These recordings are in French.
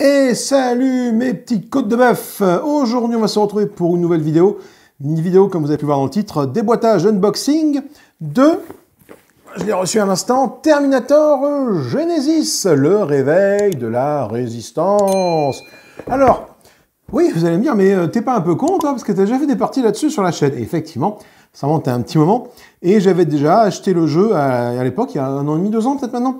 Et salut mes petits côtes de bœuf Aujourd'hui on va se retrouver pour une nouvelle vidéo, une vidéo comme vous avez pu voir dans le titre, déboîtage unboxing de, je l'ai reçu à l'instant, Terminator Genesis, le réveil de la résistance. Alors, oui vous allez me dire, mais euh, t'es pas un peu con toi, parce que t'as déjà fait des parties là-dessus sur la chaîne. effectivement, ça monte à un petit moment, et j'avais déjà acheté le jeu à, l'époque, il y a un an et demi, deux ans peut-être maintenant,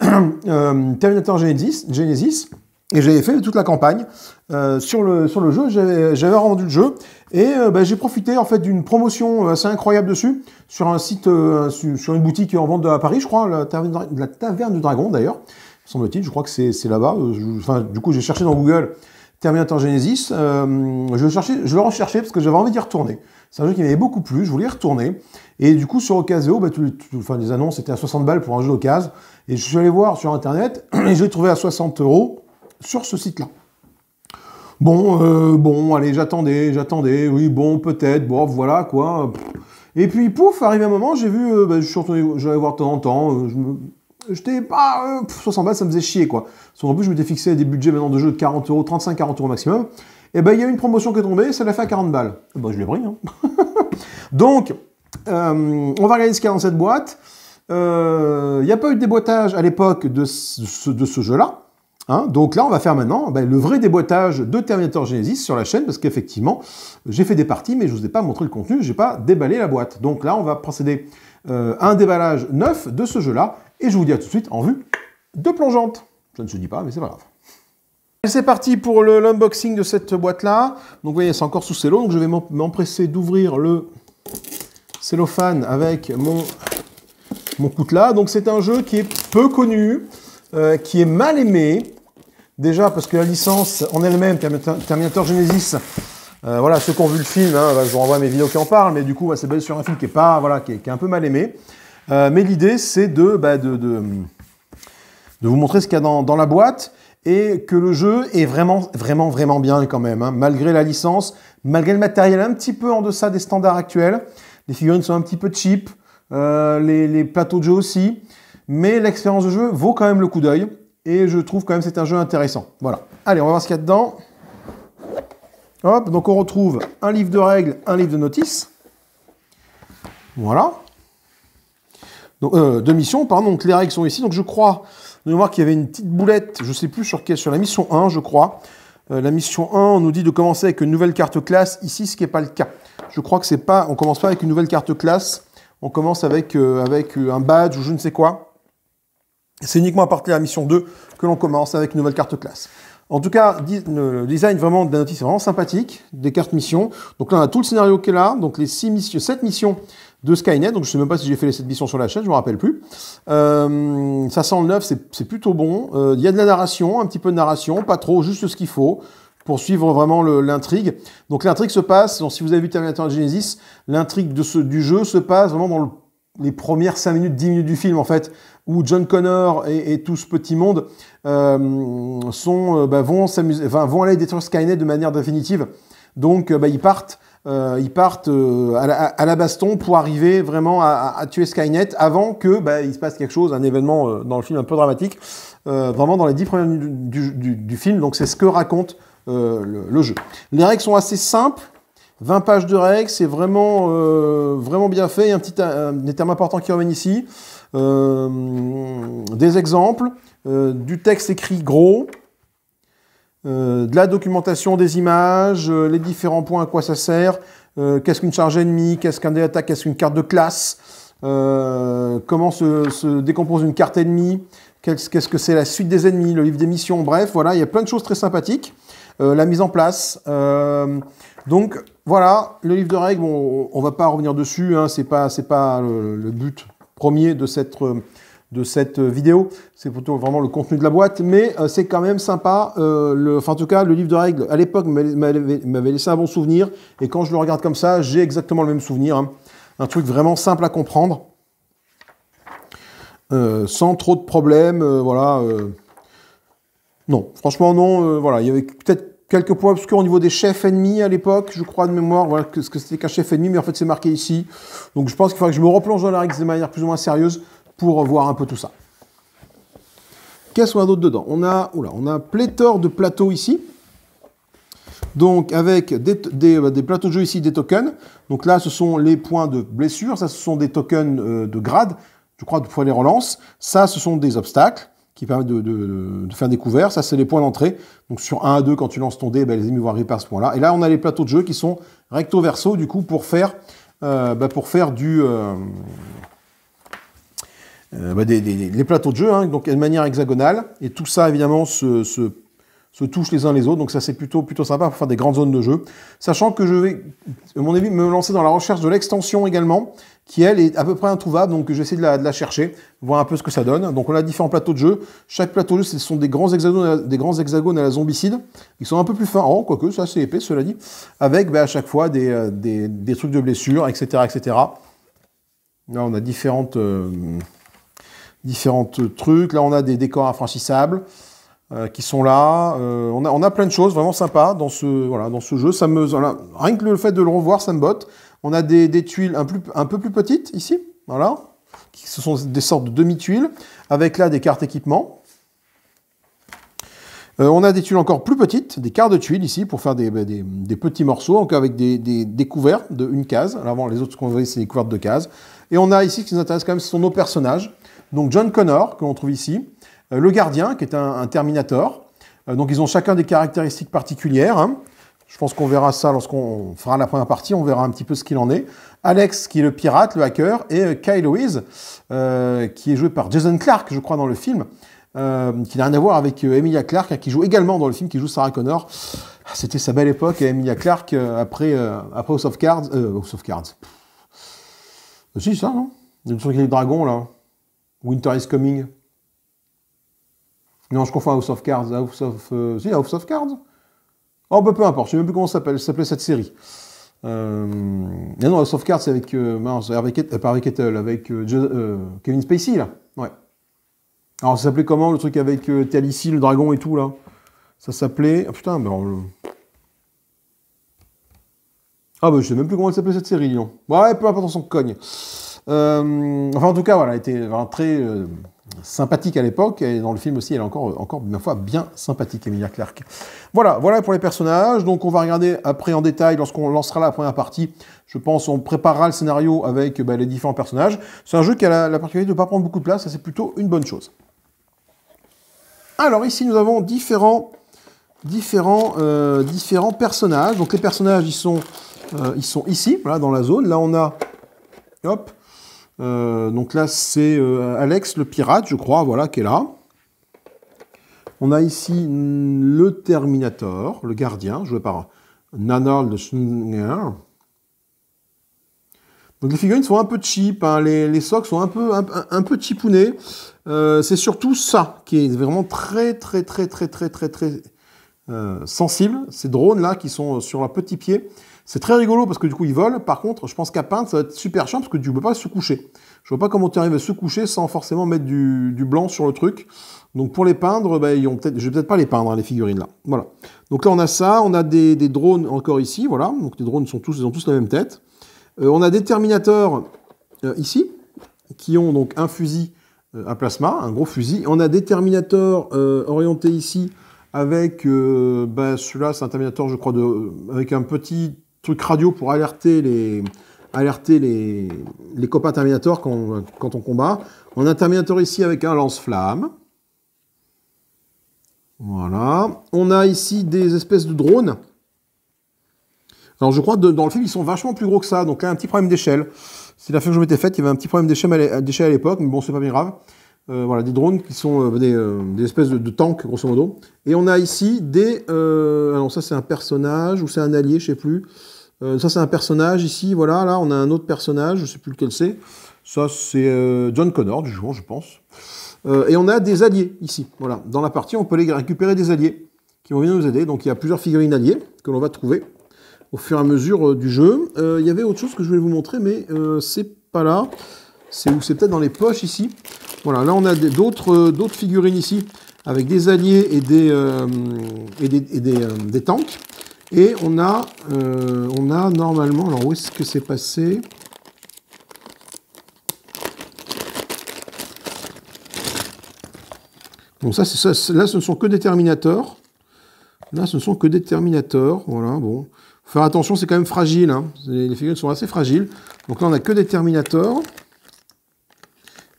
euh, Terminator Genesis, Genesis et j'avais fait toute la campagne euh, sur, le, sur le jeu, j'avais rendu le jeu, et euh, bah, j'ai profité en fait d'une promotion euh, assez incroyable dessus, sur un site, sur une boutique en vente à Paris, je crois, la Taverne, du Dragon d'ailleurs, semble-t-il, je crois que c'est là-bas. Enfin, du coup, j'ai cherché dans Google Terminator Genesis, je, cherchais, je le recherchais parce que j'avais envie d'y retourner. C'est un jeu qui m'avait beaucoup plu, je voulais y retourner. Et du coup, sur Ocasio, bah, enfin, les annonces étaient à 60 balles pour un jeu d'occasion. Et je suis allé voir sur Internet, et je l'ai trouvé à 60 euros sur ce site-là. Bon, euh, bon, allez, j'attendais, j'attendais, oui, bon, peut-être, bon, voilà, quoi. Et puis, pouf, arrivé un moment, j'ai vu, euh, bah, je suis retourné, j'allais voir de temps en temps, euh, je J'étais pas... 60 balles, ça me faisait chier, quoi. en plus, je m'étais fixé des budgets maintenant de jeux de 40 euros, 35-40 euros maximum. Et eh ben, il y a une promotion qui est tombée, ça l'a fait à 40 balles. Eh bon, je l'ai pris, hein. Donc, on va regarder ce qu'il y a dans cette boîte. Il n'y a pas eu de déboîtage à l'époque de ce jeu-là. Hein, donc là, on va faire maintenant ben, le vrai déboîtage de Terminator Genesis sur la chaîne, parce qu'effectivement, j'ai fait des parties, mais je ne vous ai pas montré le contenu, je n'ai pas déballé la boîte. Donc là, on va procéder euh, à un déballage neuf de ce jeu-là, et je vous dis à tout de suite en vue de plongeante. Je ne se dit pas, mais c'est pas grave. C'est parti pour l'unboxing de cette boîte-là. Donc vous voyez, c'est encore sous cellophane, donc je vais m'empresser d'ouvrir le cellophane avec mon, mon coutelas. Donc c'est un jeu qui est peu connu, euh, qui est mal aimé. Déjà parce que la licence en elle-même, Terminator Genesis, euh, voilà, ceux qui ont vu le film, hein, bah, je vous renvoie mes vidéos qui en parlent, mais du coup, c'est basé sur un film qui est pas, voilà, qui est, un peu mal aimé. Euh, mais l'idée, c'est de, bah, de, de, de, vous montrer ce qu'il y a dans, la boîte et que le jeu est vraiment, vraiment, vraiment bien quand même, hein, malgré la licence, malgré le matériel un petit peu en deçà des standards actuels. Les figurines sont un petit peu cheap, les, plateaux de jeu aussi. Mais l'expérience de jeu vaut quand même le coup d'œil. Et je trouve quand même c'est un jeu intéressant. Voilà. Allez, on va voir ce qu'il y a dedans. Hop, donc on retrouve un livre de règles, un livre de notices. Voilà. Deux missions, de mission, pardon. Donc les règles sont ici. Donc je crois de voir qu'il y avait une petite boulette, je ne sais plus sur quelle, sur la mission 1, je crois. Euh, la mission 1, on nous dit de commencer avec une nouvelle carte classe. Ici, ce qui n'est pas le cas. Je crois que c'est pas, on commence pas avec une nouvelle carte classe. On commence avec, euh, avec un badge ou je ne sais quoi. C'est uniquement à partir de la mission 2 que l'on commence avec une nouvelle carte classe. En tout cas, le design vraiment de la notice est vraiment sympathique, des cartes mission. Donc là, on a tout le scénario qui est là, donc les six missions, 7 missions de Skynet. Donc je ne sais même pas si j'ai fait les 7 missions sur la chaîne, je ne me rappelle plus. Euh, ça sent le neuf, c'est plutôt bon. Euh, il y a de la narration, un petit peu de narration, pas trop, juste ce qu'il faut pour suivre vraiment l'intrigue. Donc l'intrigue se passe, donc si vous avez vu Terminator Genesis, l'intrigue du jeu se passe vraiment dans le les premières 5 minutes, 10 minutes du film en fait, où John Connor et, tout ce petit monde euh, sont, euh, bah, vont, enfin, vont aller détruire Skynet de manière définitive. Donc euh, bah, ils partent, ils partent à, la, baston pour arriver vraiment à, tuer Skynet avant que bah, il se passe quelque chose, un événement dans le film un peu dramatique, vraiment dans les 10 premières minutes du, film. Donc c'est ce que raconte le jeu. Les règles sont assez simples. 20 pages de règles, c'est vraiment, euh, vraiment bien fait. Il y a un petit, des termes importants qui reviennent ici. Euh, des exemples, euh, du texte écrit gros, de la documentation des images, les différents points à quoi ça sert, qu'est-ce qu'une charge ennemie, qu'est-ce qu'un data, qu'est-ce qu'une carte de classe, comment se, décompose une carte ennemie, qu'est-ce que c'est la suite des ennemis, le livre des missions, bref, voilà, il y a plein de choses très sympathiques. Euh, la mise en place. Euh, donc voilà, le livre de règles, on ne va pas revenir dessus, hein, c'est pas, c'est pas le, but premier de cette, euh, de cette vidéo, c'est plutôt vraiment le contenu de la boîte, mais c'est quand même sympa, le, en tout cas le livre de règles à l'époque m'avait laissé un bon souvenir, et quand je le regarde comme ça, j'ai exactement le même souvenir, hein. un truc vraiment simple à comprendre. sans trop de problèmes, voilà, non, franchement non. Euh, voilà, il y avait peut-être quelques points obscurs au niveau des chefs ennemis à l'époque, je crois de mémoire, voilà ce que c'était qu'un chef ennemi, mais en fait c'est marqué ici. Donc je pense qu'il faudrait que je me replonge dans la règle de manière plus ou moins sérieuse pour voir un peu tout ça. Qu'est-ce qu'on a d'autre dedans On a, oula, on a pléthore de plateaux ici. Donc avec bah, des, plateaux de jeu ici, des tokens. Donc là, ce sont les points de blessure. Ça, ce sont des tokens euh, de grade. Je crois, de fois les relances. Ça, ce sont des obstacles qui permettent de, faire des couverts. Ça, c'est les points d'entrée. Donc sur 1 à 2, quand tu lances ton dé, ben, les ennemis vont arriver ce point-là. Et là, on a les plateaux de jeu qui sont recto verso, du coup, pour faire, euh, ben, pour faire du... Euh, euh, ben, des, les plateaux de jeu, hein. donc de manière hexagonale. Et tout ça, évidemment, se, se se touchent les uns les autres. Donc ça c'est plutôt, plutôt sympa pour faire des grandes zones de jeu. Sachant que je vais, à mon avis, me lancer dans la recherche de l'extension également, qui elle est à peu près introuvable, donc j'essaie de la, de la chercher, voir un peu ce que ça donne. Donc on a différents plateaux de jeu. Chaque plateau de jeu, ce sont des grands hexagones, à, des grands hexagones à la zombicide. Ils sont un peu plus fins, quoi hein, quoique ça c'est épais, cela dit, avec bah, à chaque fois des, euh, des, des, trucs de blessure, etc., etc. Là on a différentes, euh, différentes trucs. Là on a des décors infranchissables. Euh, qui sont là. Euh, on, a, on, a, plein de choses vraiment sympas dans ce, voilà, dans ce jeu. Ça me, rien que le fait de le revoir, ça me botte. On a des, des tuiles un, un, peu plus petites ici, voilà. ce sont des sortes de demi-tuiles, avec là des cartes équipement. Euh, on a des tuiles encore plus petites, des quarts de tuiles ici, pour faire des, bah, des, petits morceaux, encore avec des, découvertes de une case. avant, les autres, ce qu'on voyait, c'est des couvertes de cases. Et on a ici, ce qui nous intéresse quand même, ce sont nos personnages. Donc John Connor, que l'on trouve ici, euh, le gardien, qui est un, Terminator. Euh, donc ils ont chacun des caractéristiques particulières. Hein. Je pense qu'on verra ça lorsqu'on fera la première partie, on verra un petit peu ce qu'il en est. Alex, qui est le pirate, le hacker, et euh, Kyle Louise, qui est joué par Jason Clark, je crois, dans le film, qui n'a rien à voir avec Emilia Clark, qui joue également dans le film, qui joue Sarah Connor. Ah, c'était sa belle époque, Emilia Clark, après, House of Cards... House of Cards... ça, non Il truc les dragons, là. Winter is Coming. Non, je confonds House of Cards. Hein, House of, euh, si, House of Cards Oh, bah peu importe, je ne sais même plus comment ça s'appelle, ça s'appelait cette série. Euh, non, House of Cards, c'est avec, euh, euh avec, pas avec Kettle, avec Kevin Spacey, là. Ouais. Alors, ça s'appelait comment, le truc avec euh, Talissi, le dragon et tout, là Ça s'appelait... Ah, putain, Ben, ah, bah, je sais même plus comment elle s'appelait cette série, non. Ouais, peu importe, on s'en cogne. Euh, enfin, en tout cas, voilà, elle était très euh, sympathique à l'époque, et dans le film aussi, elle est encore, encore une fois, bien sympathique, Emilia Clarke. Voilà, voilà pour les personnages. Donc, on va regarder après en détail lorsqu'on lancera la première partie. Je pense on préparera le scénario avec bah, les différents personnages. C'est un jeu qui a la, particularité de ne pas prendre beaucoup de place, ça c'est plutôt une bonne chose. Alors ici, nous avons différents, différents, euh, différents personnages. Donc, les personnages, ils sont, ils sont ici, voilà, dans la zone. Là, on a... Hop, euh, donc là, c'est euh, Alex le pirate, je crois, voilà, qui est là. On a ici le Terminator, le gardien, joué par de Schneider. Donc les figurines sont un peu cheap, hein, les, les, socks sont un peu, un, peu euh, c'est surtout ça qui est vraiment très, très, très, très, très, très, très sensible. Ces drones-là qui sont sur un petit pied. C'est très rigolo parce que du coup ils volent. Par contre, je pense qu'à peindre, ça va être super chiant parce que tu ne peux pas se coucher. Je vois pas comment tu arrives à se coucher sans forcément mettre du, blanc sur le truc. Donc pour les peindre, bah, ils ont peut-être, je vais peut-être pas les peindre, hein, les figurines là. Voilà. Donc là on a ça, on a des, drones encore ici, voilà. Donc les drones sont tous, ils ont tous la même tête. Euh, on a des Terminators euh, ici, qui ont donc un fusil à euh, plasma, un gros fusil. On a des Terminators orientés ici avec, bah, celui-là c'est un Terminator je crois, avec un petit truc radio pour alerter les, alerter les, les copains Terminator quand, quand on combat. On a Terminator ici avec un lance-flamme. Voilà. On a ici des espèces de drones. Alors je crois que dans le film, ils sont vachement plus gros que ça. Donc là, un petit problème d'échelle. C'est la fin que je m'étais faite. Il y avait un petit problème d'échelle à l'époque, mais bon, c'est pas bien grave. Euh, voilà, des drones qui sont euh, euh, des, espèces de, de, tanks, grosso modo. Et on a ici des... alors ça, c'est un personnage ou c'est un allié, je sais plus. Euh, ça, c'est un personnage ici. Voilà, là, on a un autre personnage, je ne sais plus lequel c'est. Ça, c'est euh, John Connor, du jour, je pense. Euh, et on a des alliés ici. Voilà, dans la partie, on peut les récupérer des alliés qui vont venir nous aider. Donc, il y a plusieurs figurines alliées que l'on va trouver au fur et à mesure du jeu. Il y avait autre chose que je voulais vous montrer, mais c'est pas là. C'est où C'est peut-être dans les poches ici. Voilà, là, on a d'autres figurines ici avec des alliés et des, des, des tanks. Et on a, euh, on a normalement, alors où est-ce que c'est passé Bon, ça, ça, là, ce ne sont que des Terminators. Là, ce ne sont que des Terminators. Voilà, bon. Faut faire attention, c'est quand même fragile. Hein. Les figurines sont assez fragiles. Donc là, on n'a que des Terminators.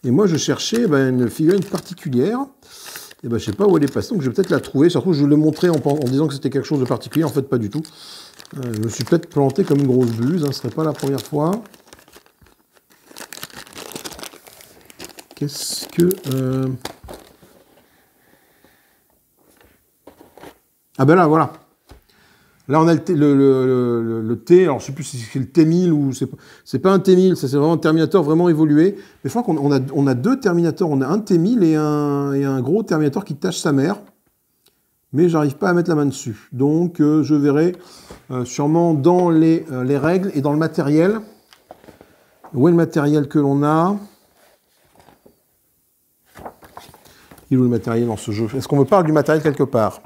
Et moi, je cherchais ben, une figurine particulière. Et eh ben, je sais pas où elle est passée, donc je vais peut-être la trouver. Surtout, je le l'ai en, en disant que c'était quelque chose de particulier. En fait, pas du tout. Euh, je me suis peut-être planté comme une grosse buse, hein. ce serait pas la première fois. Qu'est-ce que... Euh, ah ben là, voilà. Là, on a le, T, alors je sais plus si c'est le T1000 ou c'est, pas un T1000, ça c'est vraiment un Terminator vraiment évolué. Mais je crois qu'on a, deux Terminators, on a un T1000 et un, gros Terminator qui tâche sa mère. Mais j'arrive pas à mettre la main dessus. Donc euh, je verrai euh, sûrement dans euh, les, règles et dans le matériel. Où est le matériel que l'on a Il est où le matériel dans ce jeu Est-ce qu'on me parle du matériel quelque part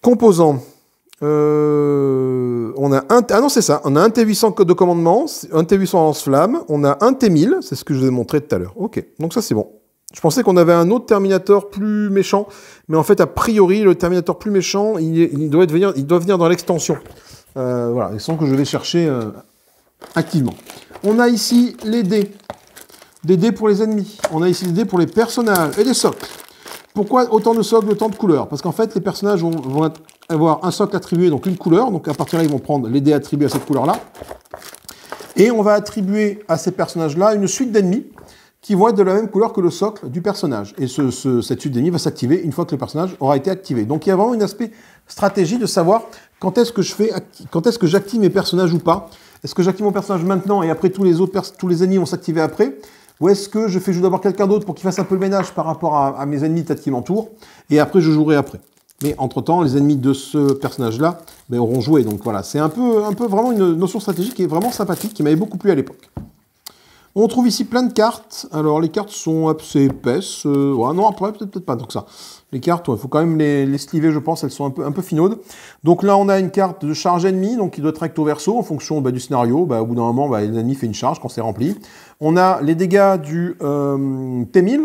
Composants. Euh, on a un, ah non, c'est ça. On a un T800 de commandement, un T800 lance-flamme, on a un T1000, c'est ce que je vous ai montré tout à l'heure. Ok, donc ça c'est bon. Je pensais qu'on avait un autre Terminator plus méchant, mais en fait, a priori, le Terminator plus méchant, il, doit, être venir, il doit venir dans l'extension. Euh, voilà, ils sont que je vais chercher euh, activement. On a ici les dés. Des dés pour les ennemis. On a ici des dés pour les personnages et des socles. Pourquoi autant de socles, autant de couleurs Parce qu'en fait, les personnages vont, vont être avoir un socle attribué, donc une couleur. Donc à partir de là, ils vont prendre les dés attribués à cette couleur-là. Et on va attribuer à ces personnages-là une suite d'ennemis qui vont être de la même couleur que le socle du personnage. Et ce, cette suite d'ennemis va s'activer une fois que le personnage aura été activé. Donc il y a vraiment un aspect stratégie de savoir quand est-ce que je fais, quand est-ce que j'active mes personnages ou pas. Est-ce que j'active mon personnage maintenant et après tous les autres tous les ennemis vont s'activer après ou est-ce que je fais jouer d'abord quelqu'un d'autre pour qu'il fasse un peu le ménage par rapport à, à mes ennemis peut-être qui m'entourent, et après je jouerai après mais entre-temps, les ennemis de ce personnage-là ben, auront joué. Donc voilà, c'est un peu, un peu vraiment une notion stratégique qui est vraiment sympathique, qui m'avait beaucoup plu à l'époque. On trouve ici plein de cartes. Alors les cartes sont assez épaisses. Euh, non, après peut-être pas que ça. Les cartes, il faut quand même les, les sliver, je pense, elles sont un peu, un peu finaudes. Donc là, on a une carte de charge ennemie, donc qui doit être recto verso en fonction bah, du scénario. Bah, au bout d'un moment, bah, l'ennemi fait une charge quand s'est rempli. On a les dégâts du euh, T1000.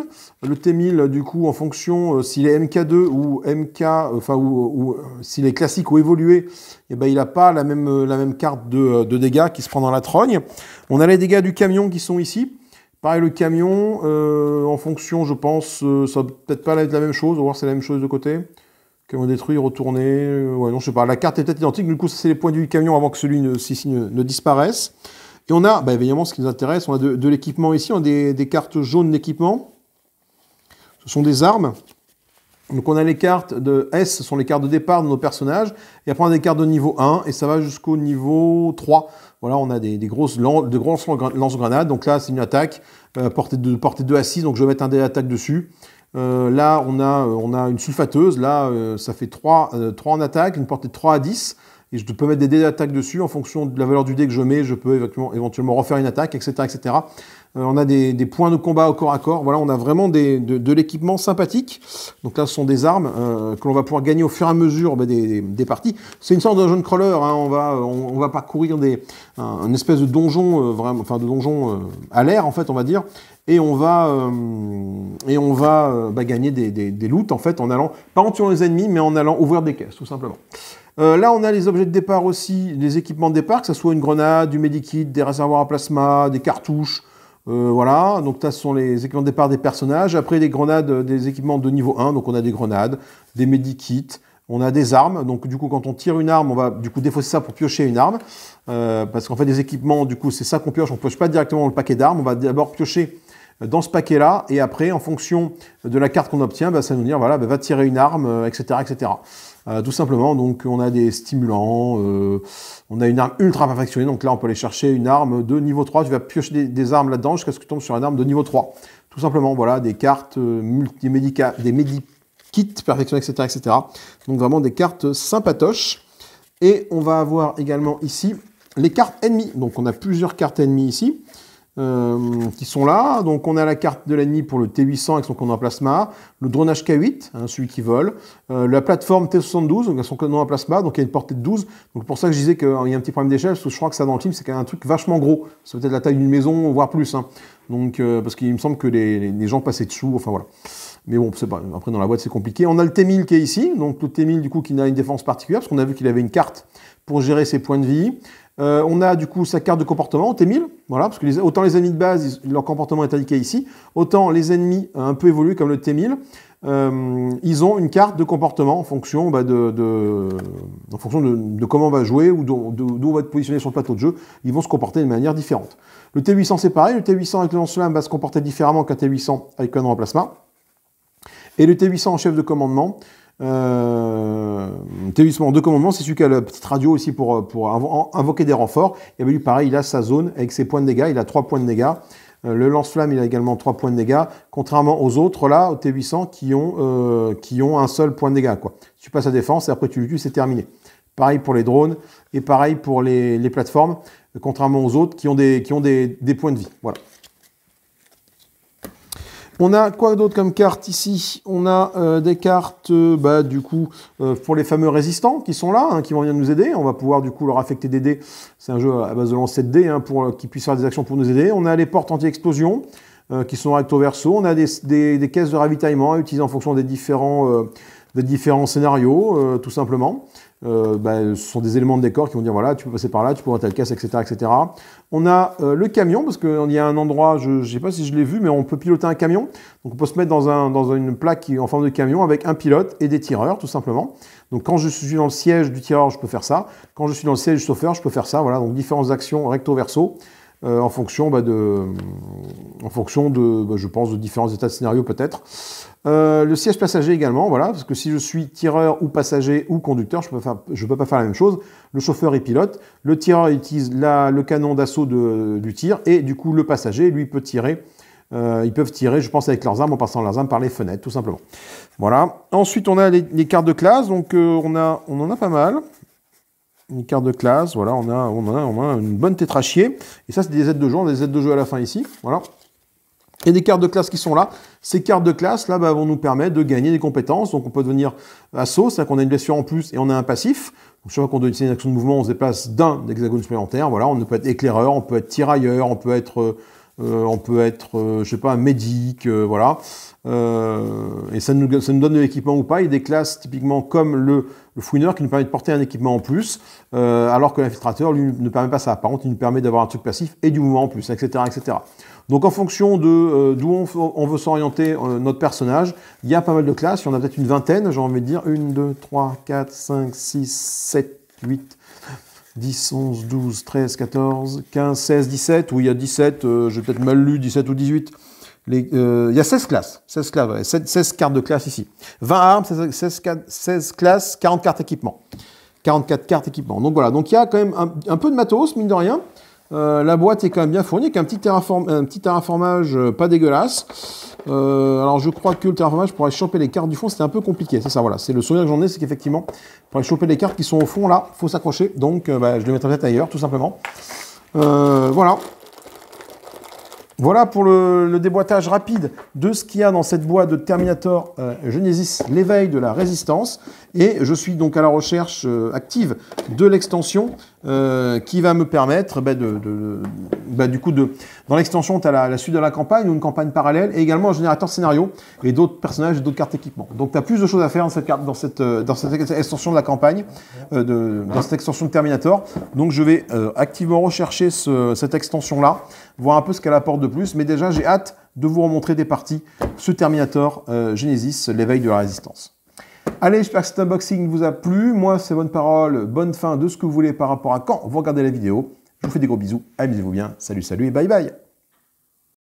Le T1000, du coup, en fonction euh, s'il est MK2 ou MK, euh, enfin, ou, euh, s'il est classique ou évolué, et eh ben, il a pas la même, la même carte de, de dégâts qui se prend dans la trogne. On a les dégâts du camion qui sont ici. Pareil, le camion, euh, en fonction, je pense, euh, ça va peut-être pas être la même chose. On va voir si c'est la même chose de côté. Camion détruit, retourné. Euh, ouais, non, je sais pas. La carte est peut-être identique. Du coup, c'est les points du camion avant que celui ci ne, disparaisse. Et on a, bah, évidemment, ce qui nous intéresse, on a de, l'équipement ici. On a des cartes jaunes d'équipement. Ce sont des armes. Donc on a les cartes de S, ce sont les cartes de départ de nos personnages, et après on a des cartes de niveau 1, et ça va jusqu'au niveau 3. Voilà, on a des, grosses de grosses lance-grenades, donc là c'est une attaque, euh, portée, de, portée 2 à 6, donc je vais mettre un dé d'attaque dessus. Euh, là on a, euh, on a une sulfateuse, là ça fait 3, 3 en attaque, une portée de 3 à 10, et je peux mettre des dés d'attaque dessus, en fonction de la valeur du dé que je mets, je peux éventuellement, éventuellement refaire une attaque, etc. etc. Euh, on a des, points de combat au corps à corps. on a vraiment de, l'équipement sympathique. Donc là, ce sont des armes euh, que l'on va pouvoir gagner au fur et à mesure bah, des, parties. C'est une sorte d'un jeune crawler. Hein. On, va, parcourir des, un, espèce de donjon, euh, de donjon à l'air en fait, on va dire. Et on va, bah, gagner des, des, en fait en allant, pas en tuant les ennemis, mais en allant ouvrir des caisses, tout simplement. là, on a les objets de départ aussi, les équipements de départ, que ce soit une grenade, du medikit, des réservoirs à plasma, des cartouches, euh, voilà, donc ça sont les équipements de départ des personnages. Après, des grenades, euh, des équipements de niveau 1, donc on a des grenades, des medikits, on a des armes. Donc du coup, quand on tire une arme, on va du coup défausser ça pour piocher une arme. Euh, parce qu'en fait, des équipements, du coup, c'est ça qu'on pioche. On ne pioche pas directement le paquet d'armes. On va d'abord piocher dans ce paquet-là. Et après, en fonction de la carte qu'on obtient, bah, ça va nous dire, voilà, bah, va tirer une arme, etc., etc. Euh, tout simplement, donc on a des stimulants, euh, on a une arme ultra perfectionnée, donc là on peut aller chercher une arme de niveau 3, tu vas piocher des, armes là-dedans jusqu'à ce que tu tombes sur une arme de niveau 3. Tout simplement, voilà, des cartes, euh, multi des médikits perfectionnés, etc., etc. Donc vraiment des cartes sympatoches. Et on va avoir également ici les cartes ennemies. Donc on a plusieurs cartes ennemies ici. Euh, qui sont là. Donc on a la carte de l'ennemi pour le T800 avec son canon à plasma, le drone HK8, hein, celui qui vole, euh, la plateforme T72 donc son canon à plasma, donc il y a une portée de 12. Donc pour ça que je disais qu'il y a un petit problème d'échelle, parce que je crois que ça dans le film c'est quand même un truc vachement gros. ça peut-être la taille d'une maison, voire plus. Hein. Donc euh, parce qu'il me semble que les, gens passaient dessous, enfin voilà. Mais bon, pas. Après dans la boîte c'est compliqué. On a le T1000 qui est ici, donc le T1000 du coup qui n'a une défense particulière, parce qu'on a vu qu'il avait une carte pour gérer ses points de vie. Euh, on a du coup sa carte de comportement, T1000, voilà, parce que autant les ennemis de base, leur comportement est indiqué ici, autant les ennemis euh, un peu évolués comme le T1000, euh, ils ont une carte de comportement en fonction, bah, de, comment on va jouer ou d'où on va être positionné sur le plateau de jeu, ils vont se comporter de manière différente. Le T800 c'est pareil, le T800 avec le lance va se comporter différemment qu'un T800 avec un remplacement. Et le T800 en chef de commandement, euh, en deux commandements, c'est celui qui a la petite radio aussi pour, euh, pour invoquer des renforts. Et bien lui, pareil, il a sa zone avec ses points de dégâts, il a trois points de dégâts. Euh, le lance-flamme, il a également trois points de dégâts, contrairement aux autres, là, au T800, qui ont, euh, qui ont un seul point de dégâts. Quoi. Tu passes à défense et après tu le tues, c'est terminé. Pareil pour les drones et pareil pour les, plateformes, contrairement aux autres qui ont des, qui ont des points de vie. Voilà. On a quoi d'autre comme cartes, ici On a euh, des cartes, euh, bah, du coup, euh, pour les fameux résistants qui sont là, hein, qui vont venir nous aider. On va pouvoir, du coup, leur affecter des dés. C'est un jeu à base de lancer de dés hein, pour qu'ils puissent faire des actions pour nous aider. On a les portes anti-explosion qui sont recto-verso. On a des, caisses de ravitaillement utilisées en fonction des différents des différents scénarios, euh, tout simplement. Euh, ben, ce sont des éléments de décor qui vont dire voilà, tu peux passer par là, tu peux à la caisse, etc. etc. On a euh, le camion, parce qu'il y a un endroit, je ne sais pas si je l'ai vu, mais on peut piloter un camion. Donc on peut se mettre dans, dans une plaque en forme de camion avec un pilote et des tireurs, tout simplement. Donc quand je suis dans le siège du tireur, je peux faire ça. Quand je suis dans le siège du chauffeur, je peux faire ça. Voilà, donc différentes actions recto-verso. en fonction bah, de, en fonction de, bah, je pense, de différents états de scénario peut-être. Euh, le siège passager également, voilà, parce que si je suis tireur ou passager ou conducteur, je ne peux, pas faire la même chose. Le chauffeur est pilote, le tireur utilise le canon d'assaut du tir, et du coup le passager, lui, peut tirer. Euh, ils peuvent tirer, je pense, avec leurs armes en passant leurs armes par les fenêtres, tout simplement. Voilà. Ensuite, on a les, cartes de classe, donc euh, on, a, en a pas mal. Une carte de classe, voilà, on a, on a, on a une bonne tétrachier. Et ça, c'est des aides de jeu, on a des aides de jeu à la fin ici, voilà. Et des cartes de classe qui sont là. Ces cartes de classe, là, bah, vont nous permettre de gagner des compétences. Donc, on peut devenir assaut, c'est-à-dire qu'on a une blessure en plus et on a un passif. Donc, chaque fois qu'on donne une action de mouvement, on se déplace d'un hexagone supplémentaire. Voilà, on peut être éclaireur, on peut être tirailleur, on peut être euh, euh, on peut être, euh, je sais pas, un médic, euh, voilà. et ça nous, donne de l'équipement ou pas. Il y a des classes typiquement comme le, le fouineur qui nous permet de porter un équipement en plus, alors que l'infiltrateur, lui, ne permet pas ça. Par contre, il nous permet d'avoir un truc passif et du mouvement en plus, etc. etc. Donc en fonction de d'où on, on, veut s'orienter notre personnage, il y a pas mal de classes, il y en a peut-être une vingtaine, j'ai envie de dire, 1, 2, 3, 4, 5, 6, 7, 8, 10, 11, 12, 13, 14, 15, 16, 17, où il y a 17, euh, j'ai peut-être mal lu, 17 ou 18. Euh, il y a 16 classes, 16, classes 16, cartes de classe ici. 20 armes, 16, classes, 40 cartes équipement. 44 cartes équipement. Donc voilà, donc il y a quand même un peu de matos, mine de rien. Euh, la boîte est quand même bien fournie, avec un petit, terrain un terraformage euh, pas dégueulasse. Euh, alors je crois que le terraformage pour aller choper les cartes du fond, c'était un peu compliqué. C'est ça, voilà. C'est le souvenir que j'en ai, c'est qu'effectivement, pour aller choper les cartes qui sont au fond, là, faut s'accrocher. Donc bah, je les mettrai peut-être ailleurs, tout simplement. voilà. Voilà pour le, déboîtage rapide de ce qu'il y a dans cette boîte de Terminator euh, Genesis, l'éveil de la résistance. Et je suis donc à la recherche euh, active de l'extension euh, qui va me permettre, bah, de, bah, du coup, dans l'extension, tu as la, suite de la campagne ou une campagne parallèle et également un générateur scénario et d'autres personnages et d'autres cartes équipement. Donc tu as plus de choses à faire dans cette, carte, dans cette, extension de la campagne, dans cette extension de Terminator. Donc je vais activement rechercher cette extension-là voir un peu ce qu'elle apporte de plus. Mais déjà, j'ai hâte de vous remontrer des parties ce Terminator euh, Genesis, l'éveil de la résistance. Allez, j'espère que cet unboxing vous a plu. Moi, c'est bonne parole, bonne fin de ce que vous voulez par rapport à quand vous regardez la vidéo. Je vous fais des gros bisous, amusez-vous bien, salut, salut et bye bye